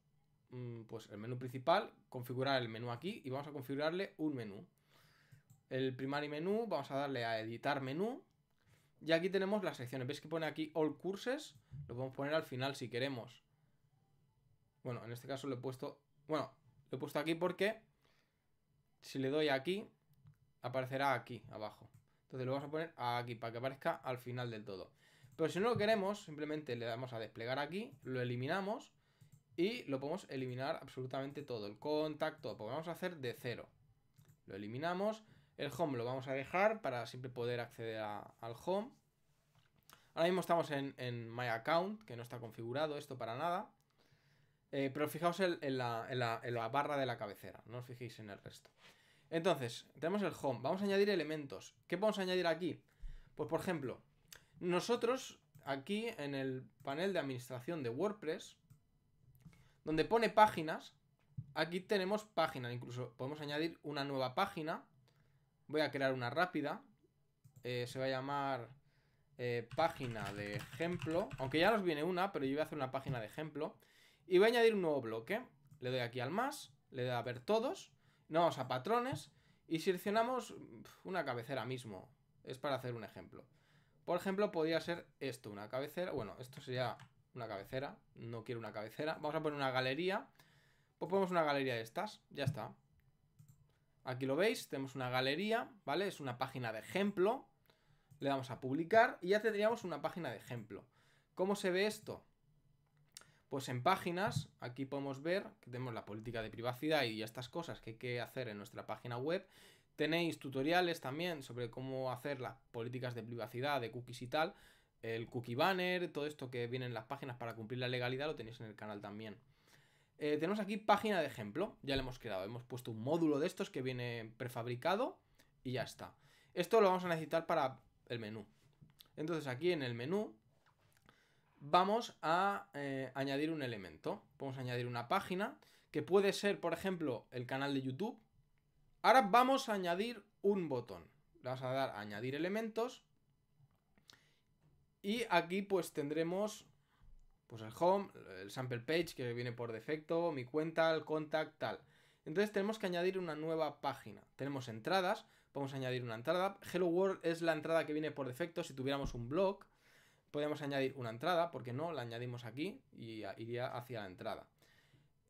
mm, pues el menú principal, configurar el menú aquí y vamos a configurarle un menú. El primary menú, vamos a darle a editar menú y aquí tenemos las secciones. ¿Veis que pone aquí all courses? Lo podemos poner al final si queremos. Bueno, en este caso lo he puesto... Bueno, lo he puesto aquí porque si le doy aquí, aparecerá aquí, abajo. Entonces lo vamos a poner aquí, para que aparezca al final del todo. Pero si no lo queremos, simplemente le damos a desplegar aquí, lo eliminamos y lo podemos eliminar absolutamente todo. El contacto, lo pues vamos a hacer de cero. Lo eliminamos. El home lo vamos a dejar para siempre poder acceder al home. Ahora mismo estamos en, en My Account, que no está configurado esto para nada. Eh, pero fijaos en, la, barra de la cabecera, no os fijéis en el resto. Entonces, tenemos el home, vamos a añadir elementos. ¿Qué podemos añadir aquí? Pues por ejemplo, nosotros aquí en el panel de administración de WordPress, donde pone páginas, aquí tenemos páginas incluso podemos añadir una nueva página. Voy a crear una rápida, eh, se va a llamar eh, página de ejemplo, aunque ya nos viene una, pero yo voy a hacer una página de ejemplo. Y voy a añadir un nuevo bloque. Le doy aquí al más, le doy a ver todos, no vamos a patrones y seleccionamos una cabecera mismo. Es para hacer un ejemplo. Por ejemplo, podría ser esto, una cabecera. Bueno, esto sería una cabecera. No quiero una cabecera. Vamos a poner una galería. Pues ponemos una galería de estas. Ya está. Aquí lo veis, tenemos una galería, ¿vale? Es una página de ejemplo. Le damos a publicar y ya tendríamos una página de ejemplo. ¿Cómo se ve esto? Pues en páginas, aquí podemos ver que tenemos la política de privacidad y estas cosas que hay que hacer en nuestra página web. Tenéis tutoriales también sobre cómo hacer las políticas de privacidad, de cookies y tal. El cookie banner, todo esto que viene en las páginas para cumplir la legalidad lo tenéis en el canal también. Eh, tenemos aquí página de ejemplo, ya le hemos creado, hemos puesto un módulo de estos que viene prefabricado y ya está. Esto lo vamos a necesitar para el menú. Entonces aquí en el menú vamos a eh, añadir un elemento. Vamos a añadir una página que puede ser, por ejemplo, el canal de YouTube. Ahora vamos a añadir un botón. Le vas a dar a añadir elementos. Y aquí pues tendremos pues el home, el sample page que viene por defecto, mi cuenta, el contact, tal. Entonces tenemos que añadir una nueva página. Tenemos entradas, vamos a añadir una entrada. Hello World es la entrada que viene por defecto si tuviéramos un blog. Podemos añadir una entrada, porque no, la añadimos aquí y iría hacia la entrada.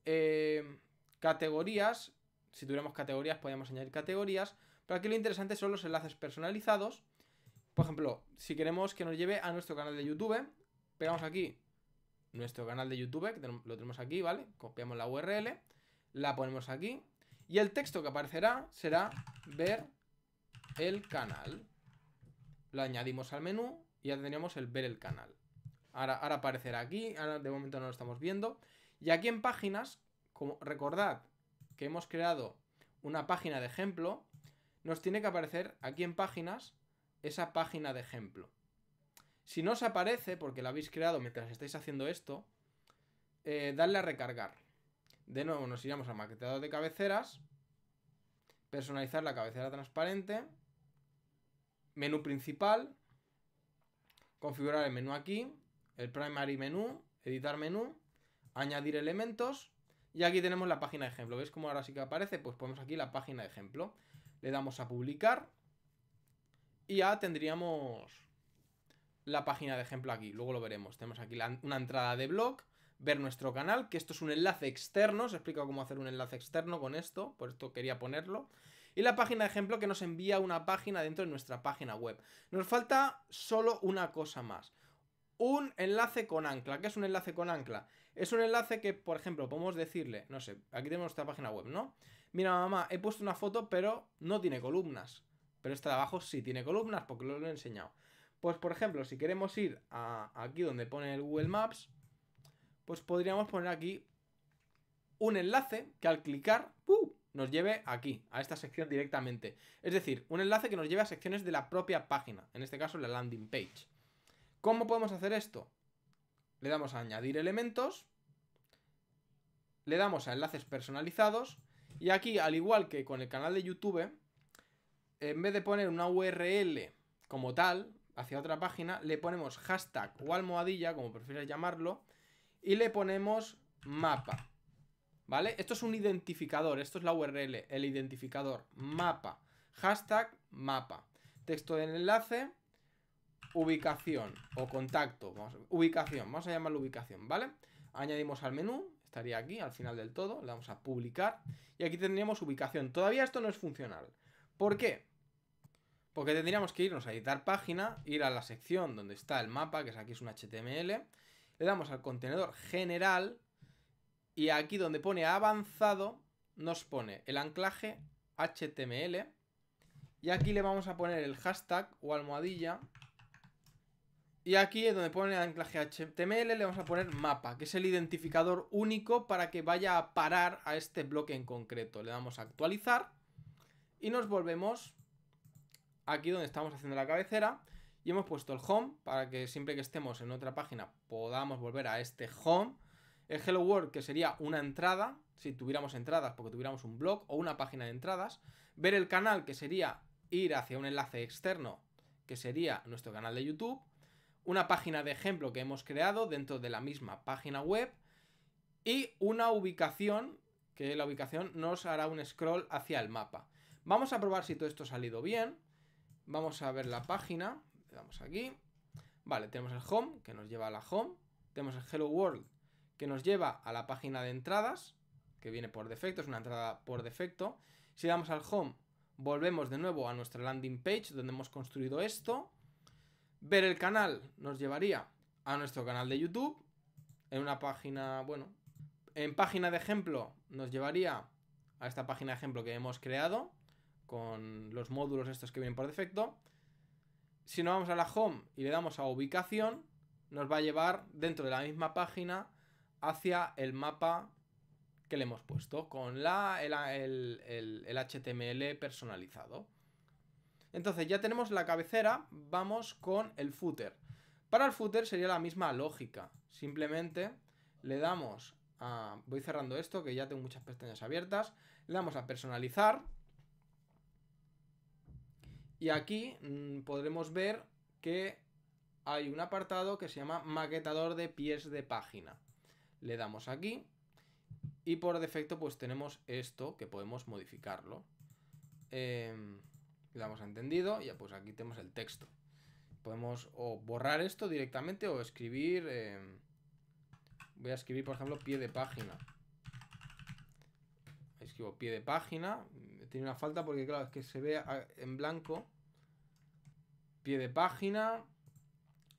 Eh, categorías, si tuviéramos categorías, podríamos añadir categorías, pero aquí lo interesante son los enlaces personalizados. Por ejemplo, si queremos que nos lleve a nuestro canal de YouTube, pegamos aquí nuestro canal de YouTube, que lo tenemos aquí, ¿vale? Copiamos la URL, la ponemos aquí, y el texto que aparecerá será ver el canal. Lo añadimos al menú ya teníamos el ver el canal. Ahora, aparecerá aquí, ahora de momento no lo estamos viendo. Y aquí en páginas, como recordad que hemos creado una página de ejemplo, nos tiene que aparecer aquí en páginas esa página de ejemplo. Si no se aparece, porque la habéis creado mientras estáis haciendo esto, eh, darle a recargar. De nuevo nos iremos al maqueteador de cabeceras, personalizar la cabecera transparente, menú principal, configurar el menú aquí, el primary menú, editar menú, añadir elementos y aquí tenemos la página de ejemplo. ¿Veis cómo ahora sí que aparece? Pues ponemos aquí la página de ejemplo. Le damos a publicar y ya tendríamos la página de ejemplo aquí. Luego lo veremos. Tenemos aquí una entrada de blog, ver nuestro canal, que esto es un enlace externo. Os explicado cómo hacer un enlace externo con esto, por esto quería ponerlo y la página de ejemplo que nos envía una página dentro de nuestra página web. Nos falta solo una cosa más. Un enlace con ancla. ¿Qué es un enlace con ancla? Es un enlace que, por ejemplo, podemos decirle, no sé, aquí tenemos nuestra página web, ¿no? Mira, mamá, he puesto una foto, pero no tiene columnas. Pero esta de abajo sí tiene columnas, porque lo, lo he enseñado. Pues, por ejemplo, si queremos ir a aquí donde pone el Google Maps, pues podríamos poner aquí un enlace que al clicar, ¡pum! ¡uh! nos lleve aquí, a esta sección directamente. Es decir, un enlace que nos lleve a secciones de la propia página, en este caso la landing page. ¿Cómo podemos hacer esto? Le damos a añadir elementos, le damos a enlaces personalizados y aquí, al igual que con el canal de YouTube, en vez de poner una URL como tal hacia otra página, le ponemos hashtag o almohadilla, como prefieras llamarlo, y le ponemos mapa. ¿vale? Esto es un identificador, esto es la URL, el identificador, mapa, hashtag mapa, texto del enlace, ubicación o contacto, vamos ubicación, vamos a llamarlo ubicación, ¿vale? Añadimos al menú, estaría aquí al final del todo, le damos a publicar y aquí tendríamos ubicación. Todavía esto no es funcional. ¿Por qué? Porque tendríamos que irnos a editar página, ir a la sección donde está el mapa, que es aquí es un HTML, le damos al contenedor general, y aquí donde pone avanzado, nos pone el anclaje HTML. Y aquí le vamos a poner el hashtag o almohadilla. Y aquí donde pone el anclaje HTML, le vamos a poner mapa, que es el identificador único para que vaya a parar a este bloque en concreto. Le damos a actualizar y nos volvemos aquí donde estamos haciendo la cabecera y hemos puesto el home para que siempre que estemos en otra página podamos volver a este home el Hello World, que sería una entrada, si tuviéramos entradas, porque tuviéramos un blog o una página de entradas. Ver el canal, que sería ir hacia un enlace externo, que sería nuestro canal de YouTube. Una página de ejemplo que hemos creado dentro de la misma página web. Y una ubicación, que la ubicación nos hará un scroll hacia el mapa. Vamos a probar si todo esto ha salido bien. Vamos a ver la página. Le damos aquí. Vale, tenemos el home, que nos lleva a la home. Tenemos el Hello World, que nos lleva a la página de entradas, que viene por defecto, es una entrada por defecto. Si damos al home, volvemos de nuevo a nuestra landing page donde hemos construido esto. Ver el canal nos llevaría a nuestro canal de YouTube. En una página, bueno, en página de ejemplo nos llevaría a esta página de ejemplo que hemos creado con los módulos estos que vienen por defecto. Si nos vamos a la home y le damos a ubicación, nos va a llevar dentro de la misma página hacia el mapa que le hemos puesto con la, el, HTML personalizado. Entonces ya tenemos la cabecera, vamos con el footer. Para el footer sería la misma lógica. Simplemente le damos a... Voy cerrando esto, que ya tengo muchas pestañas abiertas. Le damos a personalizar. Y aquí mm, podremos ver que hay un apartado que se llama maquetador de pies de página. Le damos aquí. Y por defecto pues tenemos esto que podemos modificarlo. Em, le damos a entendido y ya pues aquí tenemos el texto. Podemos o borrar esto directamente o escribir... Em, voy a escribir por ejemplo pie de página. Escribo pie de página. Tiene una falta porque claro, es que se ve en blanco. Pie de página.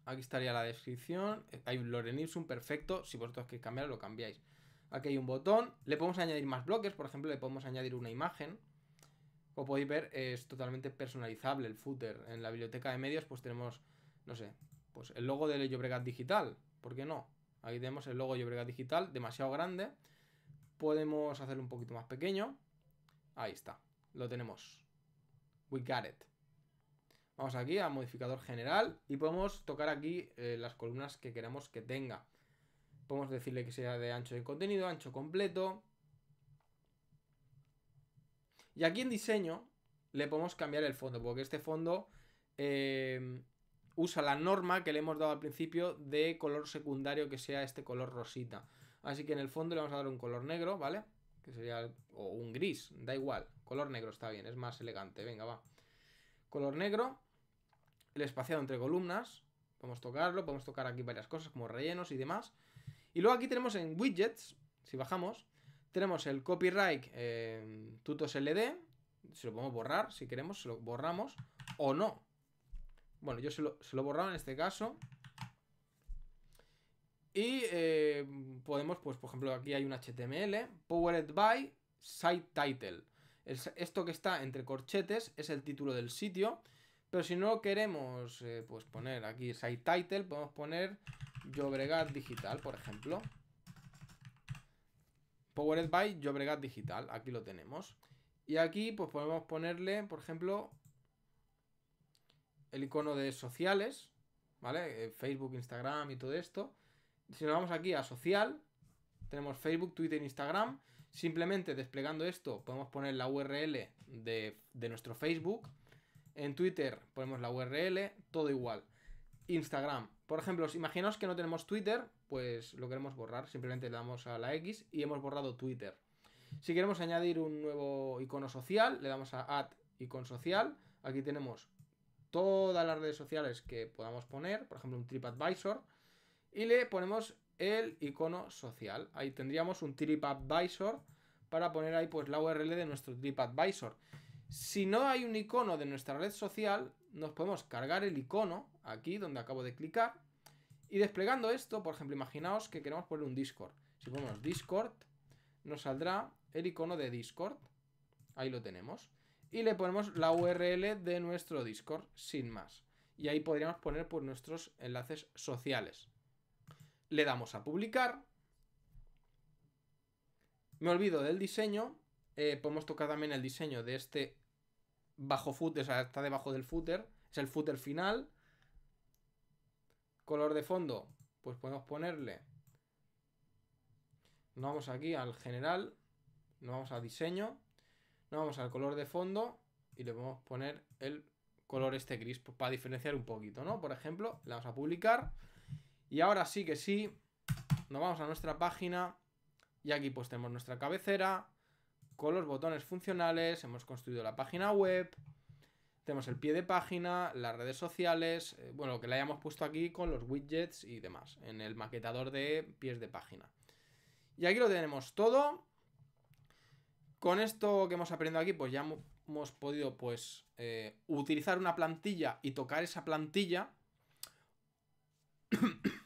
Aquí estaría la descripción. Hay un perfecto. Si vosotros queréis cambiar, lo cambiáis. Aquí hay un botón. Le podemos añadir más bloques. Por ejemplo, le podemos añadir una imagen. Como podéis ver, es totalmente personalizable el footer. En la biblioteca de medios, pues tenemos, no sé, pues el logo de Llobregat Digital. ¿Por qué no? Aquí tenemos el logo Llobregat Digital, demasiado grande. Podemos hacerlo un poquito más pequeño. Ahí está, lo tenemos. We got it. Vamos aquí a modificador general y podemos tocar aquí eh, las columnas que queremos que tenga. Podemos decirle que sea de ancho de contenido, ancho completo. Y aquí en diseño le podemos cambiar el fondo, porque este fondo eh, usa la norma que le hemos dado al principio de color secundario que sea este color rosita. Así que en el fondo le vamos a dar un color negro, ¿vale? Que sería, o un gris, da igual, color negro está bien, es más elegante, venga, va. Color negro el espaciado entre columnas. Podemos tocarlo, podemos tocar aquí varias cosas como rellenos y demás. Y luego aquí tenemos en widgets, si bajamos, tenemos el copyright eh, tutos LD. Se lo podemos borrar, si queremos, se lo borramos o no. Bueno, yo se lo, se he borrado en este caso. Y eh, podemos, pues por ejemplo, aquí hay un HTML, Powered by Site Title. esto que está entre corchetes es el título del sitio pero si no queremos eh, pues poner aquí site title, podemos poner Jobregat Digital, por ejemplo. Powered by Jobregat Digital, aquí lo tenemos. Y aquí pues podemos ponerle, por ejemplo, el icono de sociales, ¿vale? Eh, Facebook, Instagram y todo esto. Si nos vamos aquí a social, tenemos Facebook, Twitter, Instagram. Simplemente desplegando esto podemos poner la URL de, de nuestro Facebook en Twitter ponemos la URL, todo igual. Instagram. Por ejemplo, imaginaos que no tenemos Twitter, pues lo queremos borrar. Simplemente le damos a la X y hemos borrado Twitter. Si queremos añadir un nuevo icono social, le damos a add icon social. Aquí tenemos todas las redes sociales que podamos poner, por ejemplo un TripAdvisor, y le ponemos el icono social. Ahí tendríamos un TripAdvisor para poner ahí pues la URL de nuestro TripAdvisor. Si no hay un icono de nuestra red social, nos podemos cargar el icono aquí donde acabo de clicar. Y desplegando esto, por ejemplo, imaginaos que queremos poner un Discord. Si ponemos Discord, nos saldrá el icono de Discord. Ahí lo tenemos. Y le ponemos la URL de nuestro Discord, sin más. Y ahí podríamos poner pues, nuestros enlaces sociales. Le damos a publicar. Me olvido del diseño eh, podemos tocar también el diseño de este bajo footer, o sea, está debajo del footer, es el footer final. Color de fondo, pues podemos ponerle. Nos vamos aquí al general, nos vamos a diseño, nos vamos al color de fondo y le podemos poner el color este gris pues, para diferenciar un poquito, ¿no? Por ejemplo, le vamos a publicar y ahora sí que sí, nos vamos a nuestra página y aquí pues tenemos nuestra cabecera, con los botones funcionales, hemos construido la página web, tenemos el pie de página, las redes sociales, eh, bueno, lo que le hayamos puesto aquí con los widgets y demás, en el maquetador de pies de página. Y aquí lo tenemos todo. Con esto que hemos aprendido aquí, pues ya hemos podido pues eh, utilizar una plantilla y tocar esa plantilla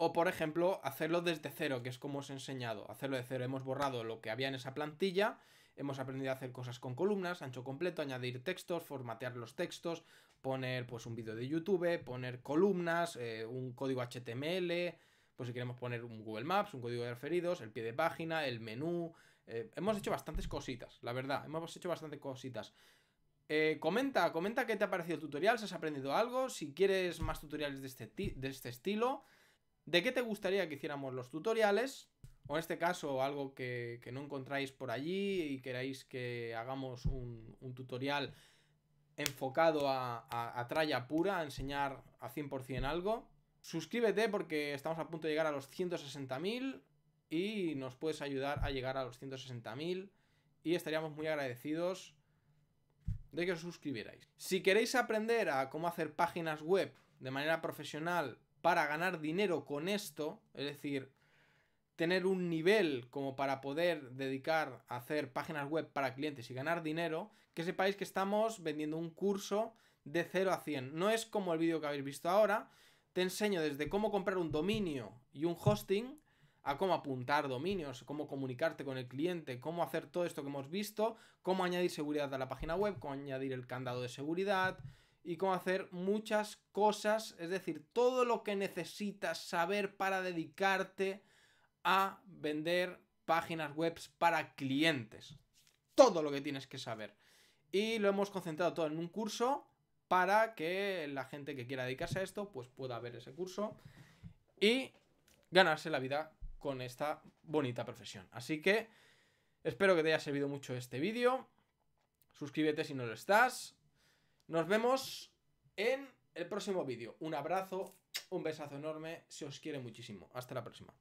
O por ejemplo, hacerlo desde cero, que es como os he enseñado. Hacerlo de cero. Hemos borrado lo que había en esa plantilla. Hemos aprendido a hacer cosas con columnas, ancho completo, añadir textos, formatear los textos, poner pues un vídeo de YouTube, poner columnas, eh, un código HTML, pues si queremos poner un Google Maps, un código de referidos, el pie de página, el menú. Eh, hemos hecho bastantes cositas, la verdad, hemos hecho bastantes cositas. Eh, comenta, comenta qué te ha parecido el tutorial, si has aprendido algo, si quieres más tutoriales de este de este estilo de qué te gustaría que hiciéramos los tutoriales, o en este caso algo que, no encontráis por allí y queráis que hagamos un, tutorial enfocado a, tralla pura, a enseñar a 100% algo. Suscríbete porque estamos a punto de llegar a los 160.000 y nos puedes ayudar a llegar a los 160.000 y estaríamos muy agradecidos de que os suscribierais. Si queréis aprender a cómo hacer páginas web de manera profesional para ganar dinero con esto, es decir, tener un nivel como para poder dedicar a hacer páginas web para clientes y ganar dinero, que sepáis que estamos vendiendo un curso de 0 a 100. No es como el vídeo que habéis visto ahora, te enseño desde cómo comprar un dominio y un hosting, a cómo apuntar dominios, cómo comunicarte con el cliente, cómo hacer todo esto que hemos visto, cómo añadir seguridad a la página web, cómo añadir el candado de seguridad, y cómo hacer muchas cosas, es decir, todo lo que necesitas saber para dedicarte a vender páginas web para clientes. Todo lo que tienes que saber. Y lo hemos concentrado todo en un curso para que la gente que quiera dedicarse a esto pues pueda ver ese curso y ganarse la vida con esta bonita profesión. Así que espero que te haya servido mucho este vídeo. Suscríbete si no lo estás nos vemos en el próximo vídeo. Un abrazo, un besazo enorme, se os quiere muchísimo. Hasta la próxima.